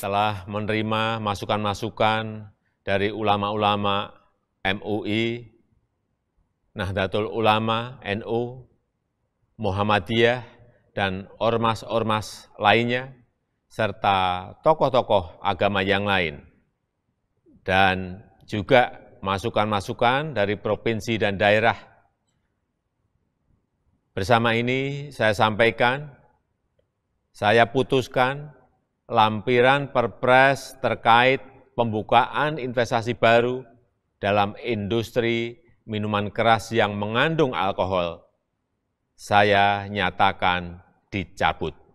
telah menerima masukan-masukan dari ulama-ulama MUI, Nahdlatul Ulama, NU, Muhammadiyah, dan ormas-ormas lainnya, serta tokoh-tokoh agama yang lain. Dan juga masukan-masukan dari provinsi dan daerah. Bersama ini saya sampaikan, saya putuskan lampiran perpres terkait pembukaan investasi baru dalam industri minuman keras yang mengandung alkohol, saya nyatakan dicabut.